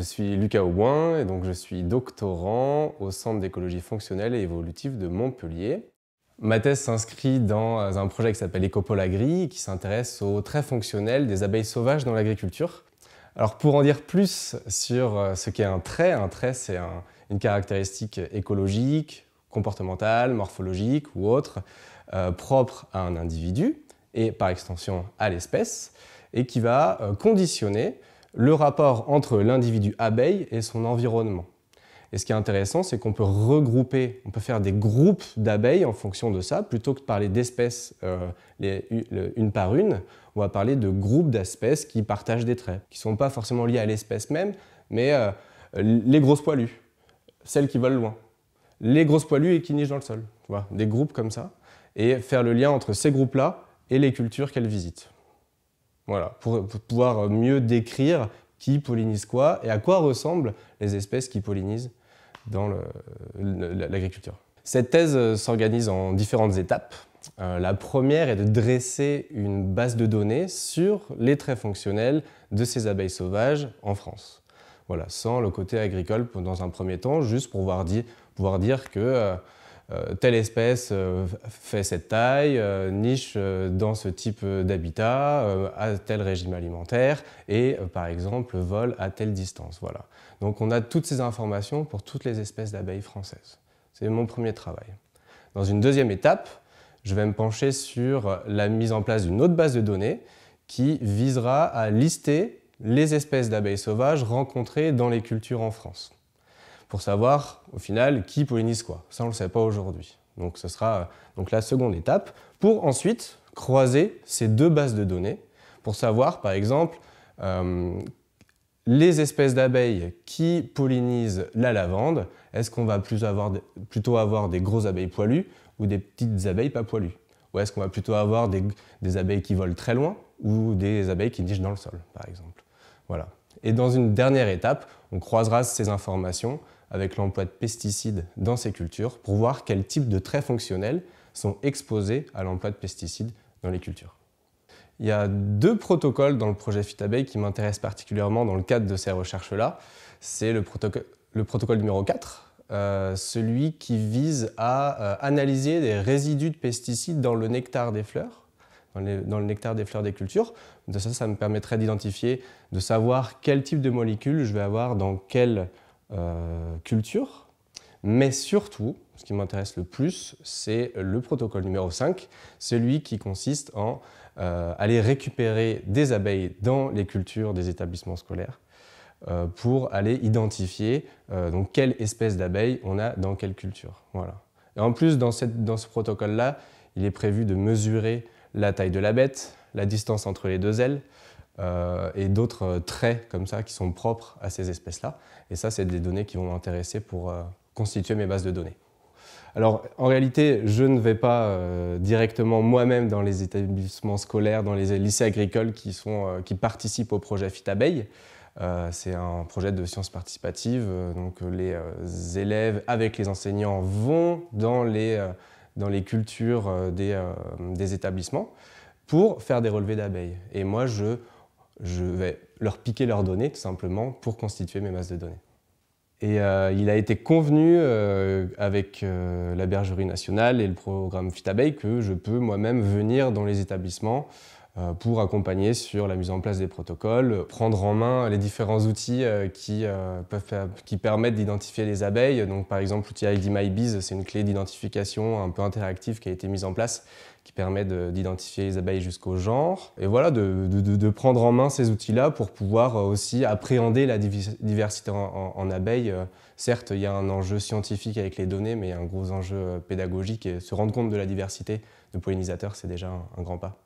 Je suis Lucas Auboin et donc je suis doctorant au Centre d'écologie fonctionnelle et évolutive de Montpellier. Ma thèse s'inscrit dans euh, un projet qui s'appelle Ecopolagri, qui s'intéresse aux traits fonctionnels des abeilles sauvages dans l'agriculture. Alors pour en dire plus sur euh, ce qu'est un trait, un trait c'est une caractéristique écologique, comportementale, morphologique ou autre, euh, propre à un individu et par extension à l'espèce, et qui va conditionner le rapport entre l'individu abeille et son environnement. Et ce qui est intéressant, c'est qu'on peut regrouper, on peut faire des groupes d'abeilles en fonction de ça, plutôt que de parler d'espèces euh, une par une, on va parler de groupes d'espèces qui partagent des traits, qui ne sont pas forcément liés à l'espèce même, mais euh, les grosses poilues, celles qui volent loin, les grosses poilues et qui nichent dans le sol, des groupes comme ça, et faire le lien entre ces groupes-là et les cultures qu'elles visitent pour, pouvoir mieux décrire qui pollinise quoi et à quoi ressemblent les espèces qui pollinisent dans l'agriculture. Cette thèse euh, s'organise en différentes étapes. Euh, la première est de dresser une base de données sur les traits fonctionnels de ces abeilles sauvages en France. Voilà, sans le côté agricole dans un premier temps, juste pour pouvoir dire, que euh, euh, telle espèce euh, fait cette taille, euh, niche dans ce type d'habitat, a tel régime alimentaire et par exemple vole à telle distance. Voilà. Donc on a toutes ces informations pour toutes les espèces d'abeilles françaises. C'est mon premier travail. Dans une deuxième étape, je vais me pencher sur la mise en place d'une autre base de données qui visera à lister les espèces d'abeilles sauvages rencontrées dans les cultures en France pour savoir au final qui pollinise quoi. Ça, on ne le sait pas aujourd'hui. Donc ce sera euh, donc la seconde étape pour ensuite croiser ces deux bases de données pour savoir par exemple euh, les espèces d'abeilles qui pollinisent la lavande. Est-ce qu'on va plutôt avoir des grosses abeilles poilues ou des petites abeilles pas poilues Ou est-ce qu'on va plutôt avoir des, des abeilles qui volent très loin ou des abeilles qui nichent dans le sol par exemple Voilà. Et dans une dernière étape, on croisera ces informations avec l'emploi de pesticides dans ces cultures pour voir quels types de traits fonctionnels sont exposés à l'emploi de pesticides dans les cultures. Il y a deux protocoles dans le projet FitAbeille qui m'intéressent particulièrement dans le cadre de ces recherches-là. C'est le, protocole numéro 4, euh, celui qui vise à euh, analyser des résidus de pesticides dans le nectar des fleurs, dans, le nectar des fleurs des cultures. De ça, ça me permettrait d'identifier, de savoir quel type de molécules je vais avoir dans quel... Euh, culture, mais surtout, ce qui m'intéresse le plus, c'est le protocole numéro 5, celui qui consiste en euh, aller récupérer des abeilles dans les cultures des établissements scolaires euh, pour aller identifier donc quelle espèce d'abeille on a dans quelle culture. Voilà. Et en plus, dans ce protocole-là, il est prévu de mesurer la taille de la bête, la distance entre les deux ailes, euh, et d'autres euh, traits comme ça qui sont propres à ces espèces-là. Et ça, c'est des données qui vont m'intéresser pour euh, constituer mes bases de données. Alors, en réalité, je ne vais pas directement moi-même dans les établissements scolaires, dans les lycées agricoles qui, sont, qui participent au projet FITAbeille. c'est un projet de sciences participatives. donc, les élèves avec les enseignants vont dans les, dans les cultures des, des établissements pour faire des relevés d'abeilles. Et moi, je je vais leur piquer leurs données tout simplement pour constituer mes masses de données. Et euh, il a été convenu euh, avec euh, la Bergerie nationale et le programme Fitabay que je peux moi-même venir dans les établissements euh, pour accompagner sur la mise en place des protocoles, prendre en main les différents outils euh, qui, euh, peuvent, qui permettent d'identifier les abeilles. Donc, par exemple, l'outil ID My Bees, c'est une clé d'identification un peu interactive qui a été mise en place qui permet d'identifier les abeilles jusqu'au genre. Et voilà, de, de, prendre en main ces outils-là pour pouvoir aussi appréhender la diversité en, abeilles. Certes, il y a un enjeu scientifique avec les données, mais il y a un gros enjeu pédagogique et se rendre compte de la diversité de pollinisateurs, c'est déjà un grand pas.